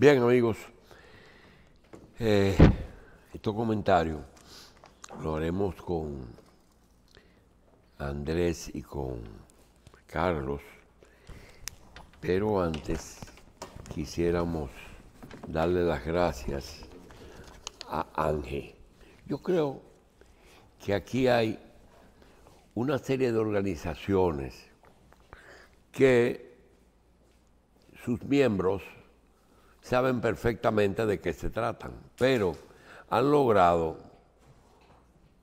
Bien, amigos, eh, este comentario lo haremos con Andrés y con Carlos, pero antes quisiéramos darle las gracias a Ángel. Yo creo que aquí hay una serie de organizaciones que sus miembros saben perfectamente de qué se tratan, pero han logrado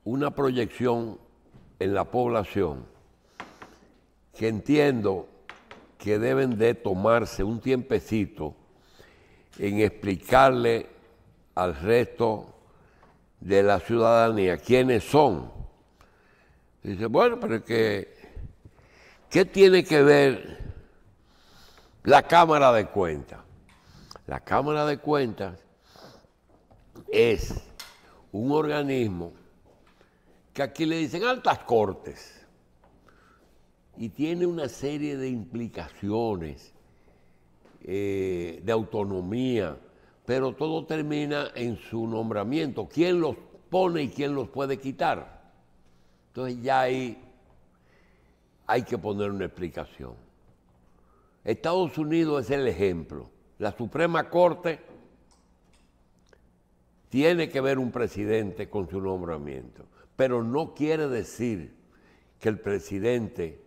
una proyección en la población que entiendo que deben de tomarse un tiempecito en explicarle al resto de la ciudadanía quiénes son. Dice, bueno, pero que, ¿qué tiene que ver la Cámara de Cuentas? La Cámara de Cuentas es un organismo que aquí le dicen altas cortes y tiene una serie de implicaciones eh, de autonomía, pero todo termina en su nombramiento, quién los pone y quién los puede quitar. Entonces ya ahí hay que poner una explicación. Estados Unidos es el ejemplo la Suprema Corte tiene que ver un presidente con su nombramiento, pero no quiere decir que el presidente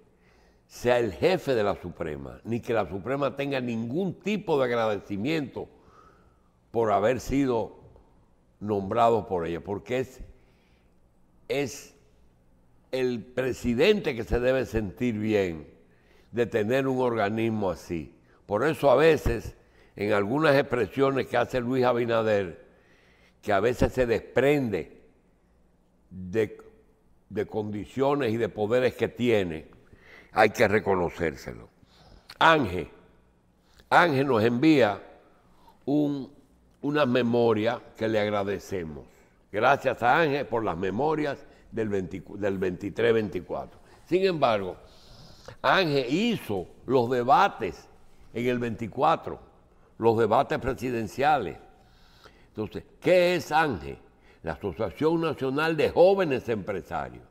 sea el jefe de la Suprema, ni que la Suprema tenga ningún tipo de agradecimiento por haber sido nombrado por ella, porque es, el presidente que se debe sentir bien de tener un organismo así. Por eso a veces en algunas expresiones que hace Luis Abinader, que a veces se desprende de, condiciones y de poderes que tiene, hay que reconocérselo. Ángel, Ángel nos envía una memoria que le agradecemos. Gracias a Ángel por las memorias del, del 23-24. Sin embargo, Ángel hizo los debates en el 24 los debates presidenciales. Entonces, ¿qué es ANGE? La Asociación Nacional de Jóvenes Empresarios.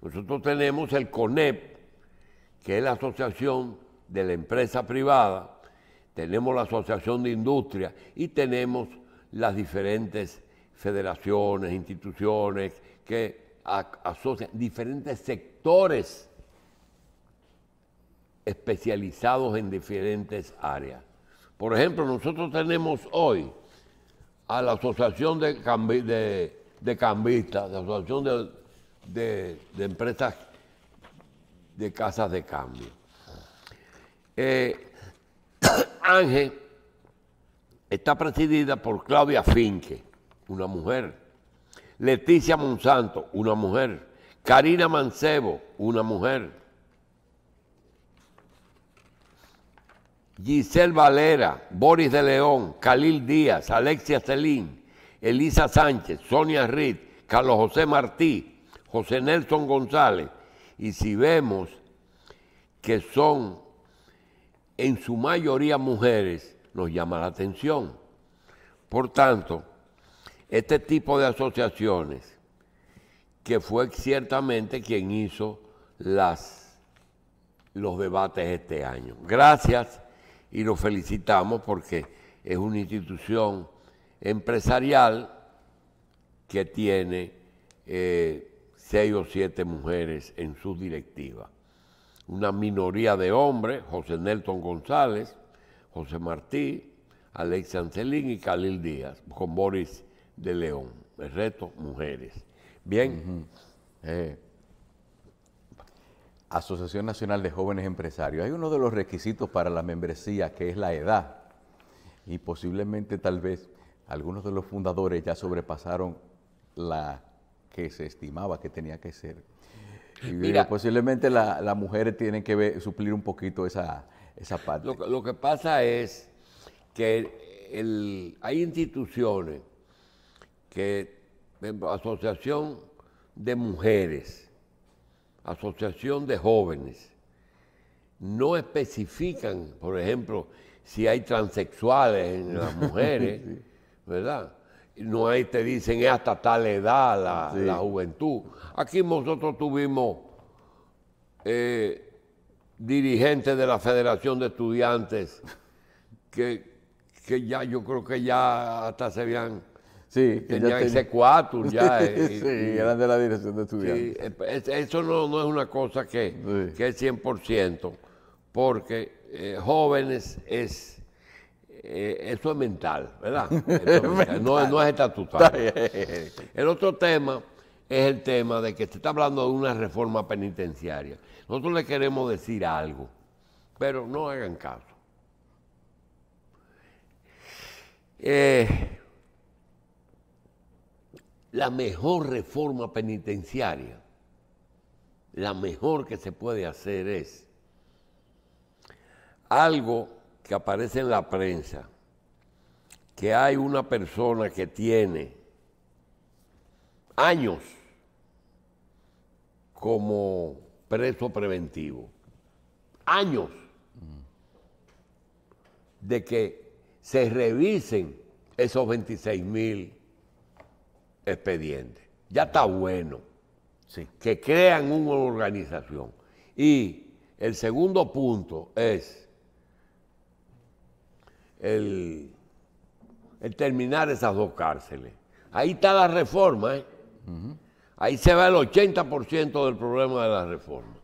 Nosotros tenemos el CONEP, que es la Asociación de la Empresa Privada, tenemos la Asociación de Industria y tenemos las diferentes federaciones, instituciones que asocian diferentes sectores especializados en diferentes áreas. Por ejemplo, nosotros tenemos hoy a la Asociación de, de, Cambistas, la Asociación de, Empresas de Casas de Cambio. Eh, Ángel está presidida por Claudia Finque, una mujer. Leticia Monsanto, una mujer. Karina Mancebo, una mujer. Giselle Valera, Boris de León, Khalil Díaz, Alexia Celín, Elisa Sánchez, Sonia Reed, Carlos José Martí, José Nelson González. Y si vemos que son en su mayoría mujeres, nos llama la atención. Por tanto, este tipo de asociaciones, que fue ciertamente quien hizo los debates este año. Gracias y lo felicitamos porque es una institución empresarial que tiene eh, seis o siete mujeres en su directiva. Una minoría de hombres, José Nelton González, José Martí, Alex Ancelín y Khalil Díaz, con Boris de León. El resto, mujeres. Bien. Asociación Nacional de Jóvenes Empresarios, hay uno de los requisitos para la membresía que es la edad. Y posiblemente tal vez algunos de los fundadores ya sobrepasaron la que se estimaba que tenía que ser. Y eh, Mira, posiblemente las mujeres tienen que suplir un poquito esa, parte. Lo, que pasa es que hay instituciones que, asociación de mujeres, asociación de jóvenes, no especifican, por ejemplo, si hay transexuales en las mujeres, ¿verdad? No hay, te dicen, es hasta tal edad la, juventud. Aquí nosotros tuvimos eh, dirigentes de la Federación de Estudiantes que, que ya yo creo que ya hasta se habían Sí, que tenían ya ya. Eh, y, sí, eran de la dirección de estudiantes. Eh, pues, eso no, es una cosa que, es 100%, porque eh, jóvenes es... eso es mental, ¿verdad? No, es estatutario. el otro tema es el tema de que se está hablando de una reforma penitenciaria. Nosotros le queremos decir algo, pero no hagan caso. Eh, la mejor reforma penitenciaria, la mejor que se puede hacer es algo que aparece en la prensa, que hay una persona que tiene años como preso preventivo, años de que se revisen esos 26 mil expediente. Ya está bueno que crean una organización. Y el segundo punto es el, terminar esas dos cárceles. Ahí está la reforma, ¿eh? Ahí se va el 80% del problema de la reforma.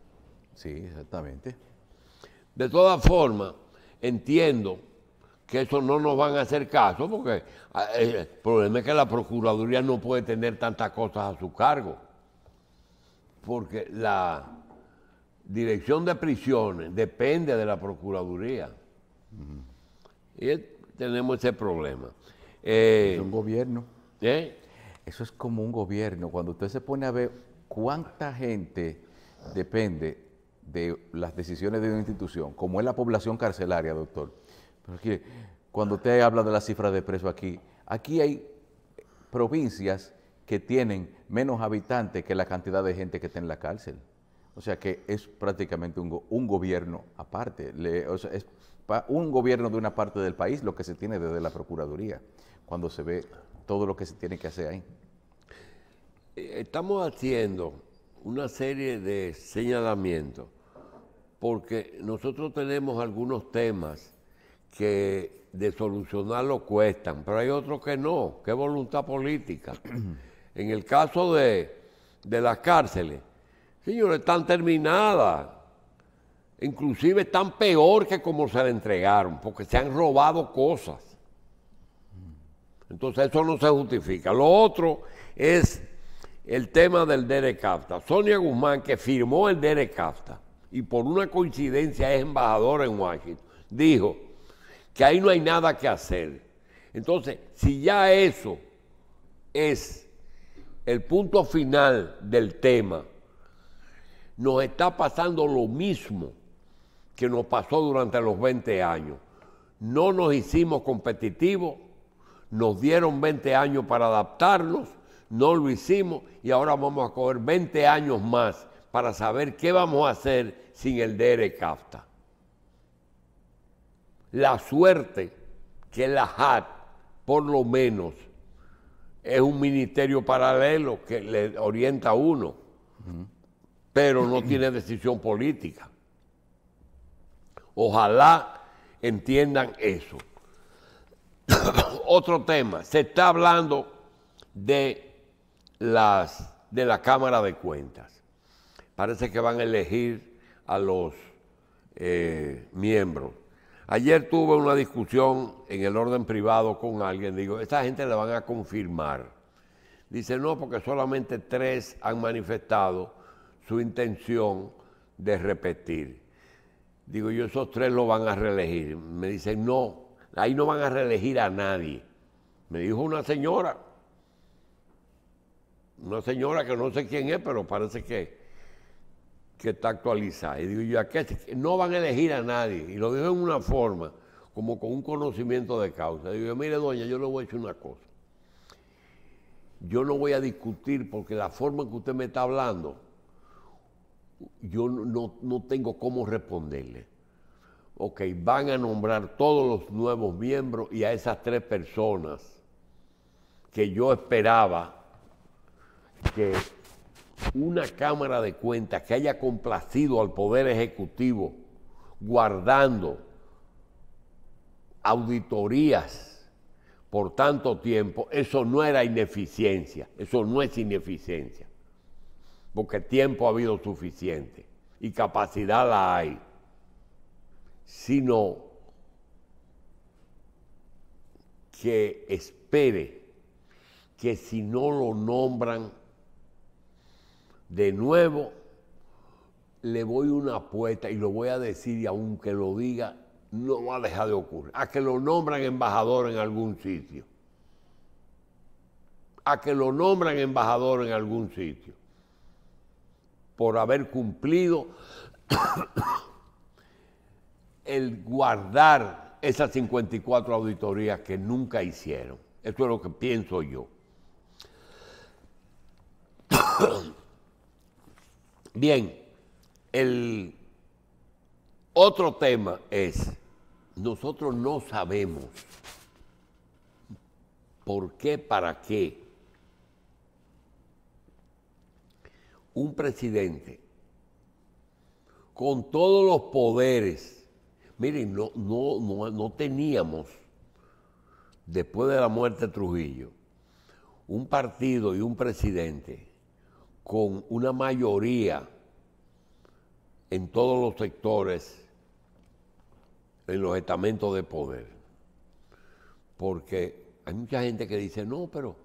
Sí, exactamente. De todas formas, entiendo que eso no nos van a hacer caso, porque ah, eh, el problema es que la Procuraduría no puede tener tantas cosas a su cargo, porque la dirección de prisiones depende de la Procuraduría. Y tenemos ese problema. es eh, un gobierno. ¿eh? Eso es como un gobierno. Cuando usted se pone a ver cuánta gente depende de las decisiones de una institución, como es la población carcelaria, doctor porque cuando te habla de la cifra de presos aquí, aquí hay provincias que tienen menos habitantes que la cantidad de gente que está en la cárcel. O sea que es prácticamente un, gobierno aparte. es un gobierno de una parte del país lo que se tiene desde la Procuraduría, cuando se ve todo lo que se tiene que hacer ahí. Eh, estamos haciendo una serie de señalamientos porque nosotros tenemos algunos temas que de solucionarlo cuestan, pero hay otros que no, que voluntad política. en el caso de, las cárceles, señores, están terminadas, inclusive están peor que como se le entregaron, porque se han robado cosas. Entonces eso no se justifica. Lo otro es el tema del Dere Sonia Guzmán, que firmó el Dere y por una coincidencia es embajadora en Washington, dijo, que ahí no hay nada que hacer. Entonces, si ya eso es el punto final del tema, nos está pasando lo mismo que nos pasó durante los 20 años. No nos hicimos competitivos, nos dieron 20 años para adaptarnos, no lo hicimos y ahora vamos a coger 20 años más para saber qué vamos a hacer sin el DRCAFTA. La suerte que la JAT, por lo menos, es un ministerio paralelo que le orienta a uno, pero no tiene decisión política. Ojalá entiendan eso. Otro tema, se está hablando de las de la Cámara de Cuentas. Parece que van a elegir a los eh, miembros. Ayer tuve una discusión en el orden privado con alguien, digo, esta gente la van a confirmar. Dice, no, porque solamente tres han manifestado su intención de repetir. Digo, yo esos tres lo van a reelegir. Me dicen, no, ahí no van a reelegir a nadie. Me dijo una señora, una señora que no sé quién es, pero parece que que está actualizada. Y digo yo, ¿a No van a elegir a nadie. Y lo digo en una forma, como con un conocimiento de causa. Digo mire, doña, yo le voy a decir una cosa. Yo no voy a discutir porque la forma en que usted me está hablando, yo no, no tengo cómo responderle. Ok, van a nombrar todos los nuevos miembros y a esas tres personas que yo esperaba que una Cámara de Cuentas que haya complacido al Poder Ejecutivo guardando auditorías por tanto tiempo, eso no era ineficiencia, eso no es ineficiencia, porque tiempo ha habido suficiente y capacidad la hay, sino que espere que si no lo nombran de nuevo le voy una apuesta y lo voy a decir y aunque lo diga, no va a dejar de ocurrir. A que lo nombran embajador en algún sitio. A que lo nombran embajador en algún sitio. Por haber cumplido el guardar esas 54 auditorías que nunca hicieron. Eso es lo que pienso yo. Bien, el otro tema es, nosotros no sabemos por qué, para qué un presidente con todos los poderes, miren, no, no, teníamos, después de la muerte de Trujillo, un partido y un presidente con una mayoría en todos los sectores, en los estamentos de poder. Porque hay mucha gente que dice, no, pero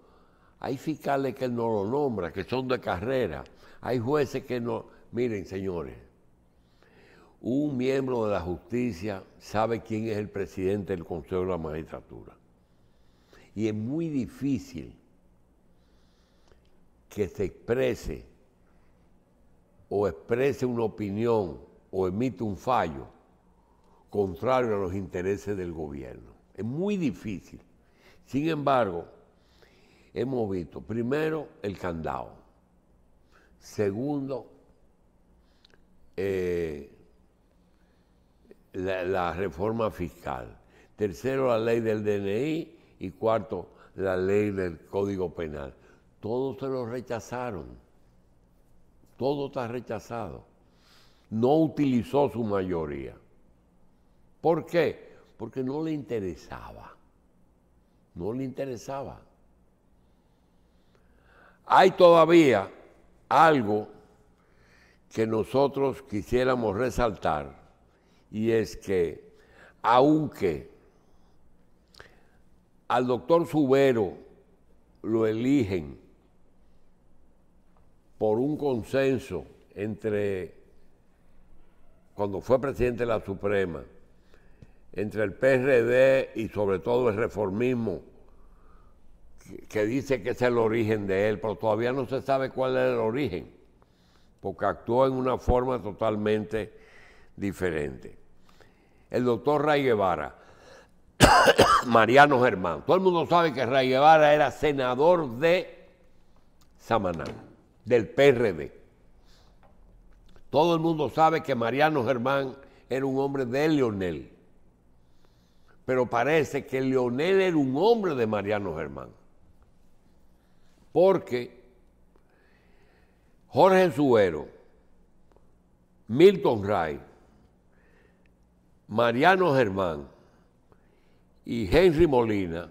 hay fiscales que no lo nombra, que son de carrera, hay jueces que no... Miren, señores, un miembro de la justicia sabe quién es el presidente del Consejo de la Magistratura. Y es muy difícil que se exprese o exprese una opinión o emite un fallo contrario a los intereses del gobierno. Es muy difícil. Sin embargo, hemos visto primero el candado, segundo eh, la reforma fiscal, tercero la ley del DNI y cuarto la ley del Código Penal. Todos se lo rechazaron. Todo está rechazado. No utilizó su mayoría. ¿Por qué? Porque no le interesaba. No le interesaba. Hay todavía algo que nosotros quisiéramos resaltar y es que aunque al doctor Subero lo eligen por un consenso entre, cuando fue presidente de la Suprema, entre el PRD y sobre todo el reformismo, que dice que es el origen de él, pero todavía no se sabe cuál es el origen, porque actuó en una forma totalmente diferente. El doctor Ray Guevara, Mariano Germán, todo el mundo sabe que Ray Guevara era senador de Samaná del PRD. Todo el mundo sabe que Mariano Germán era un hombre de Lionel, pero parece que Leonel era un hombre de Mariano Germán, porque Jorge Suero, Milton Ray, Mariano Germán y Henry Molina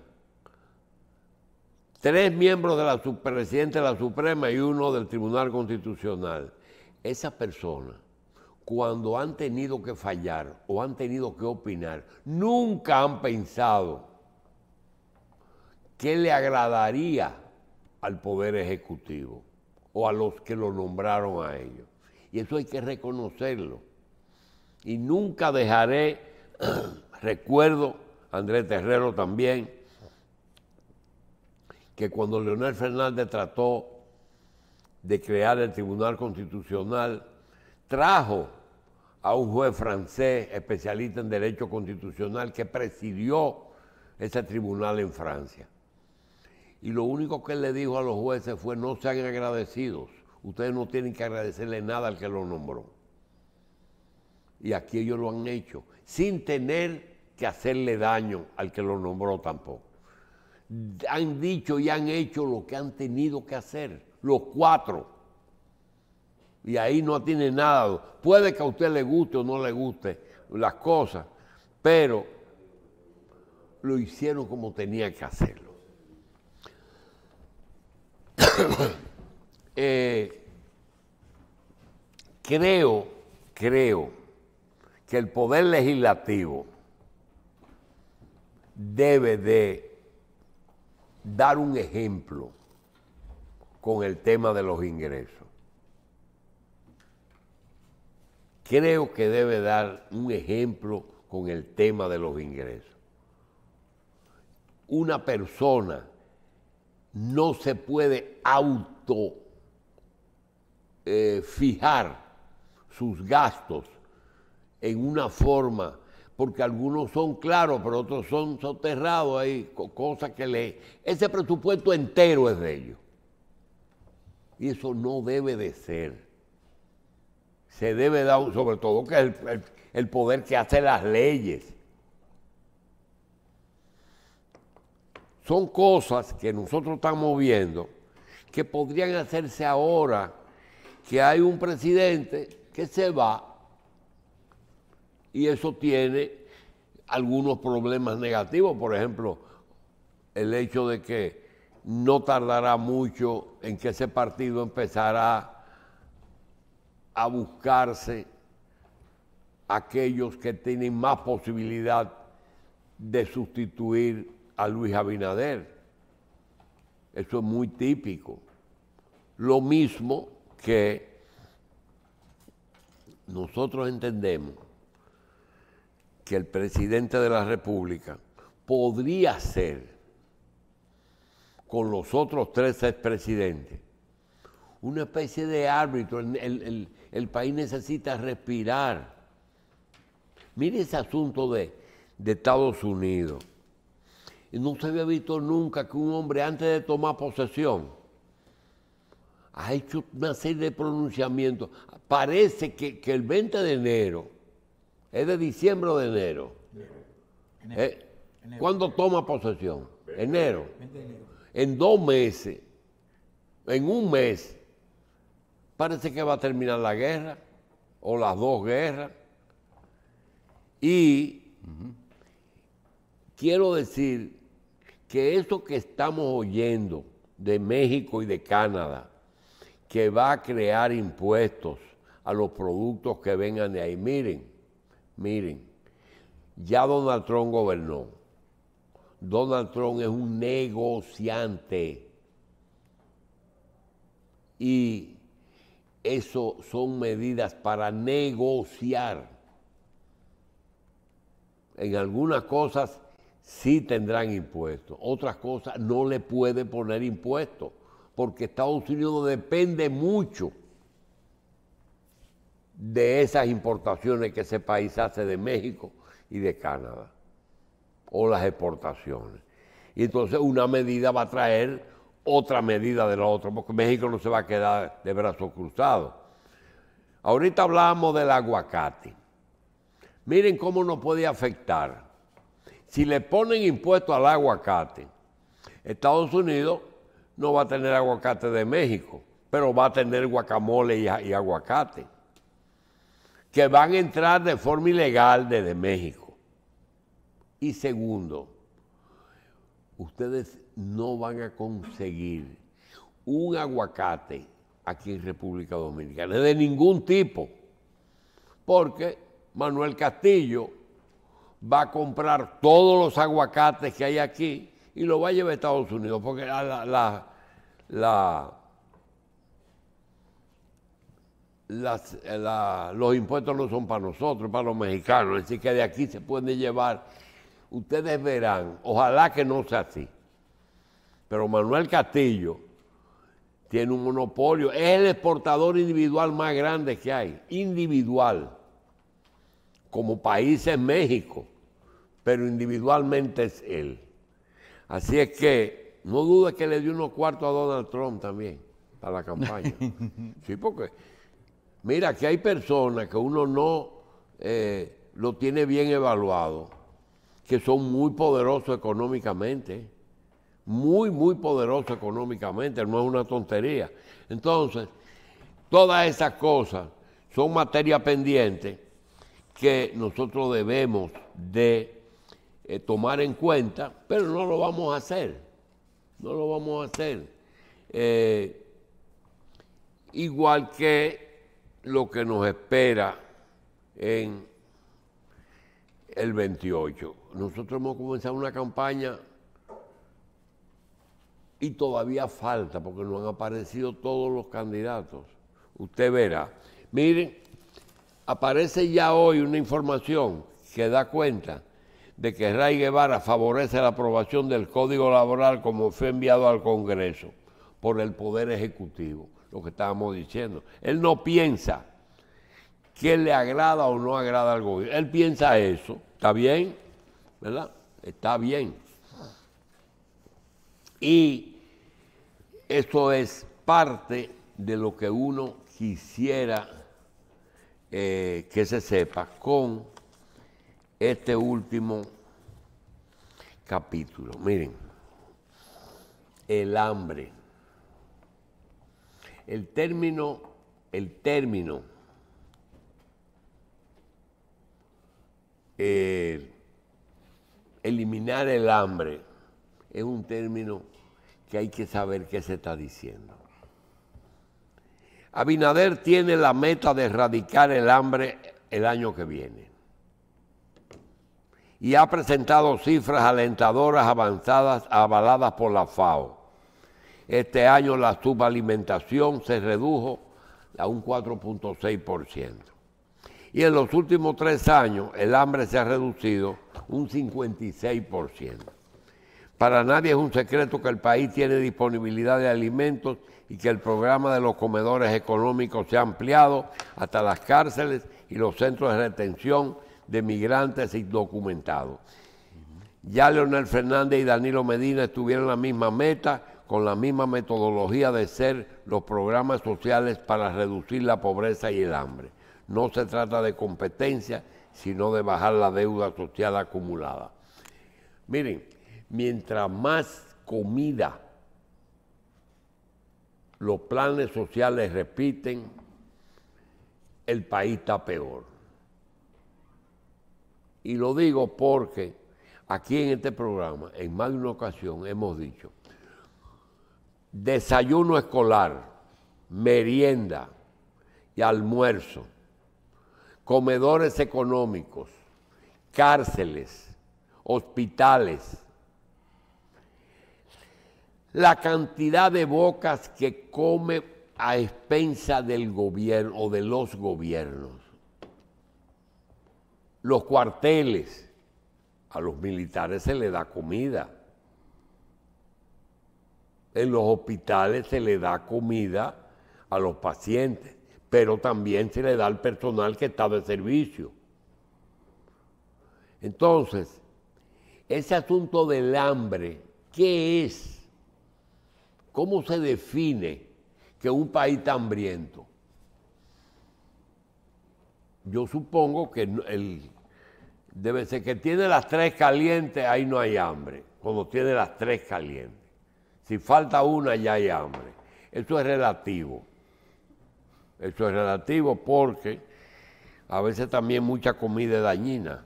tres miembros de la presidente de la Suprema y uno del Tribunal Constitucional. Esas personas, cuando han tenido que fallar o han tenido que opinar, nunca han pensado qué le agradaría al Poder Ejecutivo o a los que lo nombraron a ellos. Y eso hay que reconocerlo. Y nunca dejaré, recuerdo, Andrés Terrero también, que cuando Leonel Fernández trató de crear el Tribunal Constitucional, trajo a un juez francés especialista en derecho constitucional que presidió ese tribunal en Francia. Y lo único que le dijo a los jueces fue, no sean agradecidos, ustedes no tienen que agradecerle nada al que lo nombró. Y aquí ellos lo han hecho, sin tener que hacerle daño al que lo nombró tampoco han dicho y han hecho lo que han tenido que hacer, los cuatro. Y ahí no tiene nada. Puede que a usted le guste o no le guste las cosas, pero lo hicieron como tenía que hacerlo. Eh, creo, creo que el poder legislativo debe de dar un ejemplo con el tema de los ingresos. Creo que debe dar un ejemplo con el tema de los ingresos. Una persona no se puede auto eh, fijar sus gastos en una forma porque algunos son claros, pero otros son soterrados, hay cosas que le... Ese presupuesto entero es de ellos. Y eso no debe de ser. Se debe dar, sobre todo, que el, el poder que hace las leyes. Son cosas que nosotros estamos viendo que podrían hacerse ahora, que hay un presidente que se va y eso tiene algunos problemas negativos, por ejemplo, el hecho de que no tardará mucho en que ese partido empezará a buscarse aquellos que tienen más posibilidad de sustituir a Luis Abinader. Eso es muy típico. Lo mismo que nosotros entendemos que el presidente de la República podría ser... con los otros tres expresidentes una especie de árbitro. El, el, país necesita respirar. Mire ese asunto de, de Estados Unidos. No se había visto nunca que un hombre antes de tomar posesión ha hecho una serie de pronunciamientos. Parece que, que el 20 de enero ¿Es de diciembre o de enero? Eh, ¿Cuándo toma posesión? Enero. En dos meses, en un mes, parece que va a terminar la guerra o las dos guerras. Y quiero decir que eso que estamos oyendo de México y de Canadá, que va a crear impuestos a los productos que vengan de ahí, miren, Miren, ya Donald Trump gobernó. Donald Trump es un negociante. Y eso son medidas para negociar. En algunas cosas sí tendrán impuestos, otras cosas no le puede poner impuestos, porque Estados Unidos depende mucho de esas importaciones que ese país hace de México y de Canadá, o las exportaciones. Y entonces una medida va a traer otra medida de la otra, porque México no se va a quedar de brazos cruzados. Ahorita hablábamos del aguacate. Miren cómo nos puede afectar. Si le ponen impuesto al aguacate, Estados Unidos no va a tener aguacate de México, pero va a tener guacamole y aguacate que van a entrar de forma ilegal desde México. Y segundo, ustedes no van a conseguir un aguacate aquí en República Dominicana, de ningún tipo, porque Manuel Castillo va a comprar todos los aguacates que hay aquí y lo va a llevar a Estados Unidos, porque la, la, la, Eh, los impuestos no son para nosotros, para los mexicanos, así que de aquí se puede llevar. Ustedes verán, ojalá que no sea así. Pero Manuel Castillo tiene un monopolio, es el exportador individual más grande que hay, individual, como país es México, pero individualmente es él. Así es que no dudes que le dio unos cuartos a Donald Trump también para la campaña. Sí, porque Mira, que hay personas que uno no eh, lo tiene bien evaluado, que son muy poderosos económicamente, muy, muy poderosos económicamente, no es una tontería. Entonces, todas esas cosas son materia pendiente que nosotros debemos de eh, tomar en cuenta, pero no lo vamos a hacer, no lo vamos a hacer. Eh, igual que lo que nos espera en el 28. Nosotros hemos comenzado una campaña y todavía falta porque no han aparecido todos los candidatos. Usted verá. Miren, aparece ya hoy una información que da cuenta de que Ray Guevara favorece la aprobación del Código Laboral como fue enviado al Congreso por el Poder Ejecutivo lo que estábamos diciendo. Él no piensa que le agrada o no agrada al gobierno. Él piensa eso. ¿Está bien? ¿Verdad? Está bien. Y eso es parte de lo que uno quisiera eh, que se sepa con este último capítulo. Miren, el hambre. El término, el término, eliminar el hambre, es un término que hay que saber qué se está diciendo. Abinader tiene la meta de erradicar el hambre el año que viene y ha presentado cifras alentadoras avanzadas avaladas por la FAO. Este año la subalimentación se redujo a un 4.6%. Y en los últimos tres años el hambre se ha reducido un 56%. Para nadie es un secreto que el país tiene disponibilidad de alimentos y que el programa de los comedores económicos se ha ampliado hasta las cárceles y los centros de retención de migrantes indocumentados. Ya Leonel Fernández y Danilo Medina estuvieron la misma meta con la misma metodología de ser los programas sociales para reducir la pobreza y el hambre. No se trata de competencia, sino de bajar la deuda social acumulada. Miren, mientras más comida los planes sociales repiten, el país está peor. Y lo digo porque aquí en este programa, en más de una ocasión, hemos dicho desayuno escolar, merienda y almuerzo, comedores económicos, cárceles, hospitales, la cantidad de bocas que come a expensa del gobierno o de los gobiernos, los cuarteles, a los militares se les da comida en los hospitales se le da comida a los pacientes, pero también se le da al personal que está de servicio. Entonces, ese asunto del hambre, ¿qué es? ¿Cómo se define que un país está hambriento? Yo supongo que el, debe ser que tiene las tres calientes, ahí no hay hambre, cuando tiene las tres calientes. Si falta una, ya hay hambre. Eso es relativo. Eso es relativo porque a veces también mucha comida es dañina.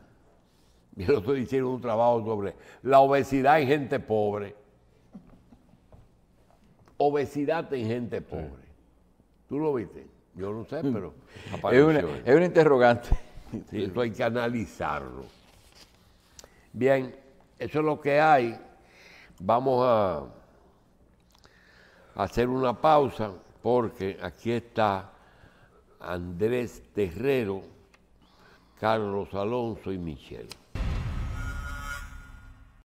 Yo estoy hicieron un trabajo sobre la obesidad en gente pobre. Obesidad en gente pobre. ¿Tú lo viste? Yo no sé, pero es un interrogante. y eso hay que analizarlo. Bien, eso es lo que hay. Vamos a hacer una pausa porque aquí está Andrés Terrero, Carlos Alonso y Michelle.